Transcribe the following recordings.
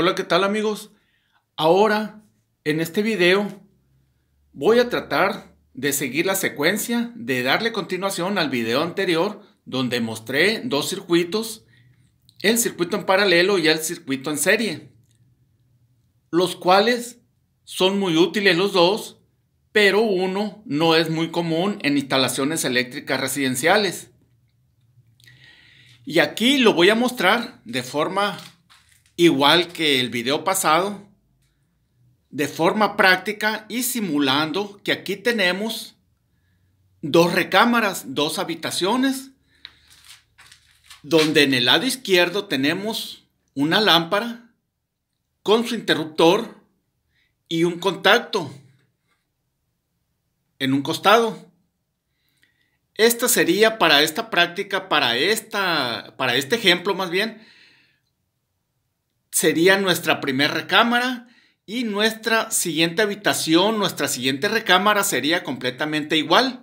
Hola, ¿qué tal amigos? Ahora, en este video, voy a tratar de seguir la secuencia, de darle continuación al video anterior, donde mostré dos circuitos, el circuito en paralelo y el circuito en serie, los cuales son muy útiles los dos, pero uno no es muy común en instalaciones eléctricas residenciales. Y aquí lo voy a mostrar de forma Igual que el video pasado, de forma práctica y simulando que aquí tenemos dos recámaras, dos habitaciones, donde en el lado izquierdo tenemos una lámpara con su interruptor y un contacto en un costado. Esta sería para esta práctica, para, esta, para este ejemplo más bien, sería nuestra primera recámara y nuestra siguiente habitación, nuestra siguiente recámara sería completamente igual,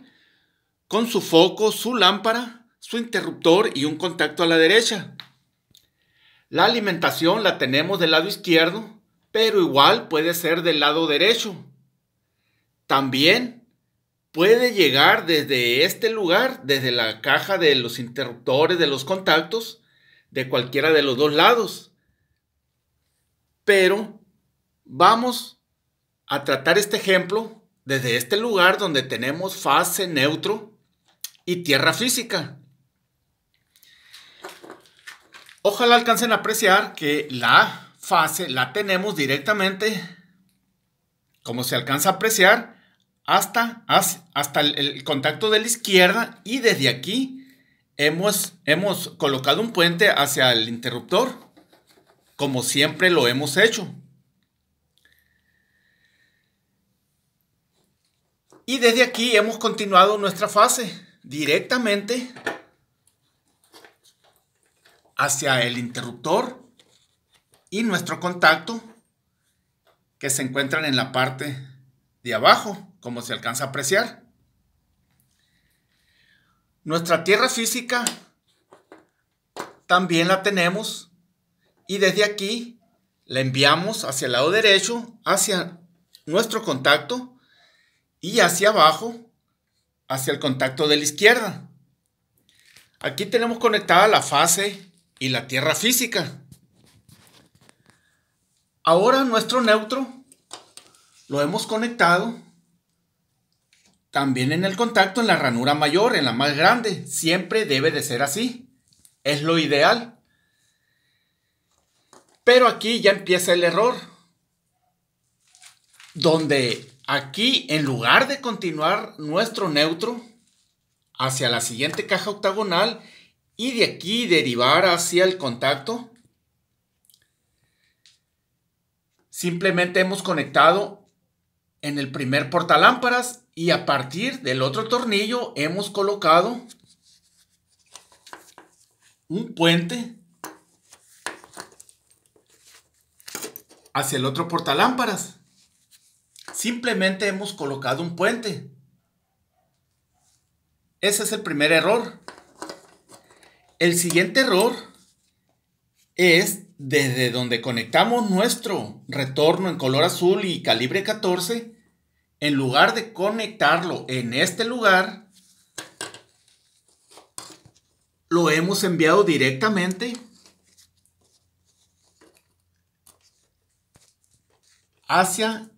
con su foco, su lámpara, su interruptor y un contacto a la derecha. La alimentación la tenemos del lado izquierdo, pero igual puede ser del lado derecho. También puede llegar desde este lugar, desde la caja de los interruptores, de los contactos, de cualquiera de los dos lados pero vamos a tratar este ejemplo desde este lugar donde tenemos fase, neutro y tierra física. Ojalá alcancen a apreciar que la fase la tenemos directamente, como se alcanza a apreciar, hasta, hasta el, contacto de la izquierda y desde aquí hemos colocado un puente hacia el interruptor como siempre lo hemos hecho. Y desde aquí hemos continuado nuestra fase directamente hacia el interruptor y nuestro contacto que se encuentran en la parte de abajo, como se alcanza a apreciar. Nuestra tierra física también la tenemos y desde aquí la enviamos hacia el lado derecho, hacia nuestro contacto y hacia abajo, hacia el contacto de la izquierda. Aquí tenemos conectada la fase y la tierra física. Ahora nuestro neutro lo hemos conectado también en el contacto en la ranura mayor, en la más grande. Siempre debe de ser así. Es lo ideal. Pero aquí ya empieza el error, donde aquí, en lugar de continuar nuestro neutro hacia la siguiente caja octagonal y de aquí derivar hacia el contacto, simplemente hemos conectado en el primer portalámparas y a partir del otro tornillo hemos colocado un puente hacia el otro portalámparas. Simplemente hemos colocado un puente. Ese es el primer error. El siguiente error es desde donde conectamos nuestro retorno en color azul y calibre 14, en lugar de conectarlo en este lugar, lo hemos enviado directamente hacia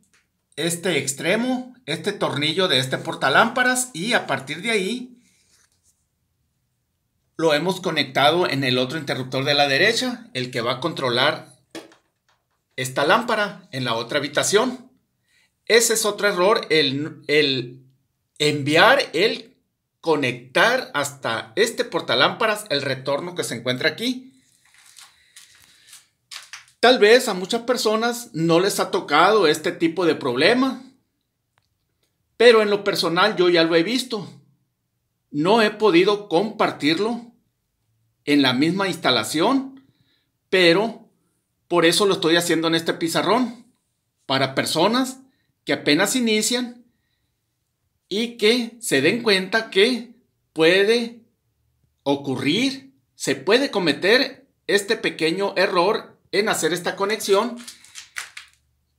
este extremo, este tornillo de este portalámparas y a partir de ahí lo hemos conectado en el otro interruptor de la derecha, el que va a controlar esta lámpara en la otra habitación. Ese es otro error, el, el enviar el conectar hasta este portalámparas el retorno que se encuentra aquí. Tal vez a muchas personas no les ha tocado este tipo de problema, pero en lo personal yo ya lo he visto. No he podido compartirlo en la misma instalación, pero por eso lo estoy haciendo en este pizarrón, para personas que apenas inician y que se den cuenta que puede ocurrir, se puede cometer este pequeño error en hacer esta conexión,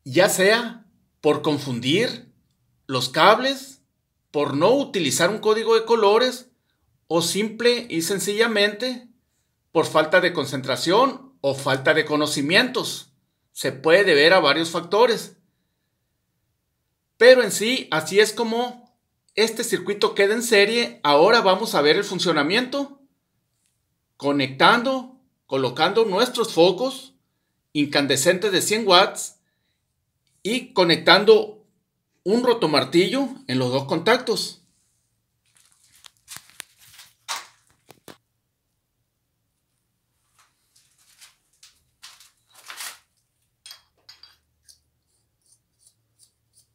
ya sea por confundir los cables, por no utilizar un código de colores o simple y sencillamente por falta de concentración o falta de conocimientos. Se puede deber a varios factores. Pero en sí, así es como este circuito queda en serie. Ahora vamos a ver el funcionamiento conectando, colocando nuestros focos incandescente de 100 watts y conectando un rotomartillo en los dos contactos.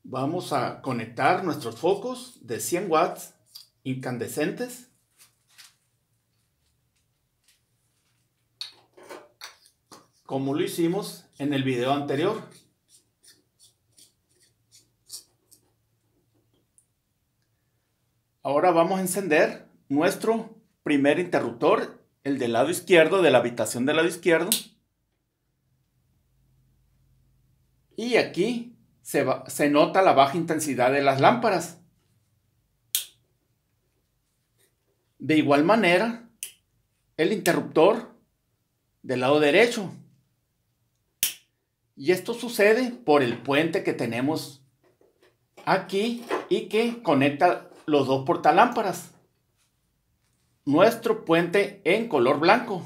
Vamos a conectar nuestros focos de 100 watts incandescentes como lo hicimos en el video anterior. Ahora vamos a encender nuestro primer interruptor, el del lado izquierdo, de la habitación del lado izquierdo. Y aquí se, se nota la baja intensidad de las lámparas. De igual manera, el interruptor del lado derecho y esto sucede por el puente que tenemos aquí y que conecta los dos portalámparas. Nuestro puente en color blanco.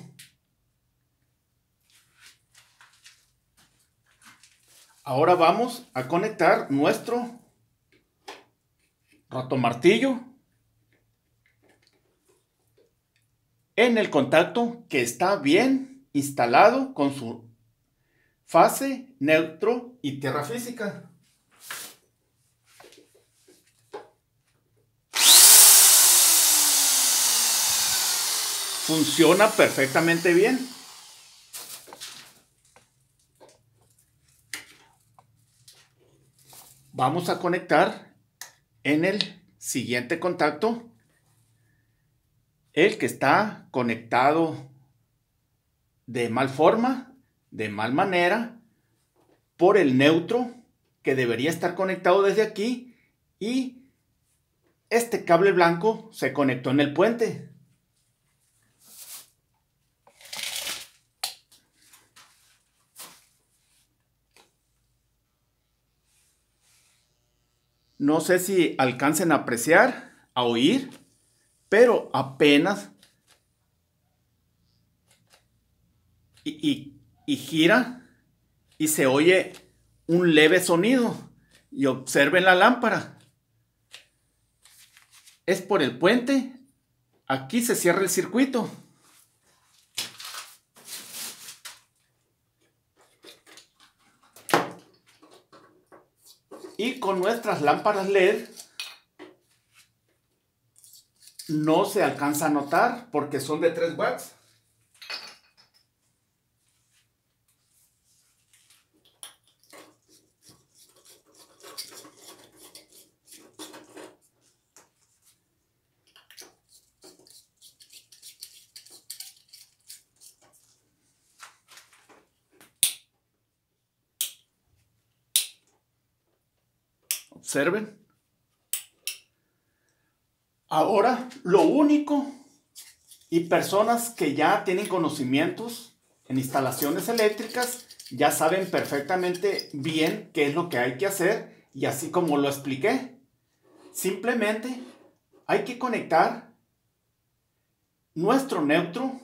Ahora vamos a conectar nuestro ratomartillo martillo en el contacto que está bien instalado con su fase, neutro y tierra física. Funciona perfectamente bien. Vamos a conectar en el siguiente contacto, el que está conectado de mal forma de mal manera por el neutro que debería estar conectado desde aquí y este cable blanco se conectó en el puente. No sé si alcancen a apreciar, a oír, pero apenas. y, y gira y se oye un leve sonido. Y observen la lámpara. Es por el puente. Aquí se cierra el circuito. Y con nuestras lámparas LED no se alcanza a notar porque son de 3 watts. Observen. Ahora, lo único y personas que ya tienen conocimientos en instalaciones eléctricas ya saben perfectamente bien qué es lo que hay que hacer y así como lo expliqué, simplemente hay que conectar nuestro neutro,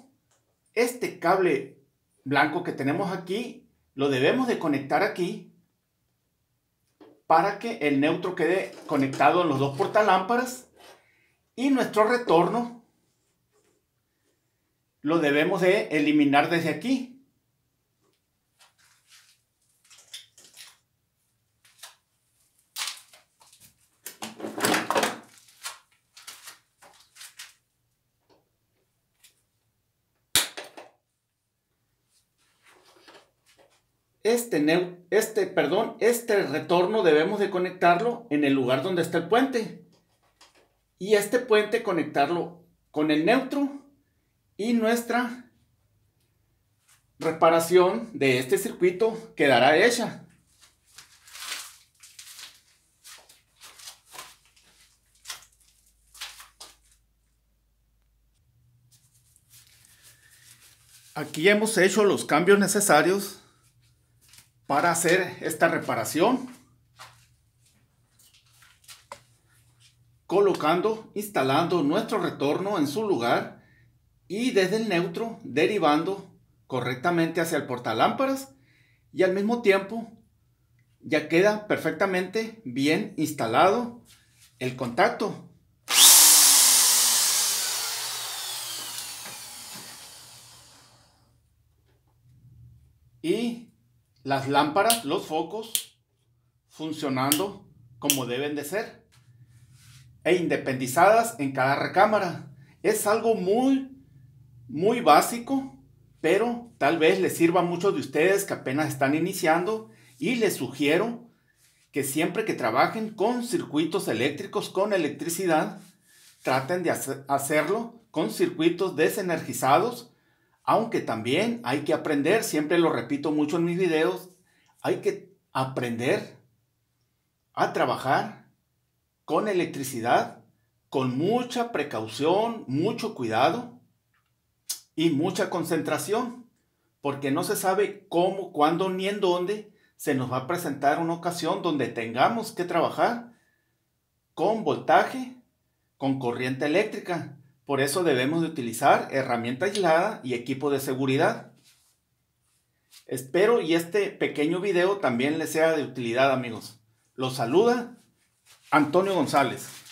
este cable blanco que tenemos aquí, lo debemos de conectar aquí para que el neutro quede conectado en los dos portalámparas y nuestro retorno lo debemos de eliminar desde aquí este, este, perdón, este retorno debemos de conectarlo en el lugar donde está el puente. Y este puente conectarlo con el neutro y nuestra reparación de este circuito quedará hecha. Aquí hemos hecho los cambios necesarios para hacer esta reparación colocando, instalando nuestro retorno en su lugar y desde el neutro derivando correctamente hacia el portalámparas y al mismo tiempo ya queda perfectamente bien instalado el contacto. Y las lámparas, los focos, funcionando como deben de ser e independizadas en cada recámara. Es algo muy, muy básico, pero tal vez les sirva a muchos de ustedes que apenas están iniciando y les sugiero que siempre que trabajen con circuitos eléctricos, con electricidad, traten de hacerlo con circuitos desenergizados aunque también hay que aprender, siempre lo repito mucho en mis videos, hay que aprender a trabajar con electricidad, con mucha precaución, mucho cuidado y mucha concentración, porque no se sabe cómo, cuándo ni en dónde se nos va a presentar una ocasión donde tengamos que trabajar con voltaje, con corriente eléctrica por eso debemos de utilizar herramienta aislada y equipo de seguridad. Espero y este pequeño video también les sea de utilidad amigos. Los saluda Antonio González.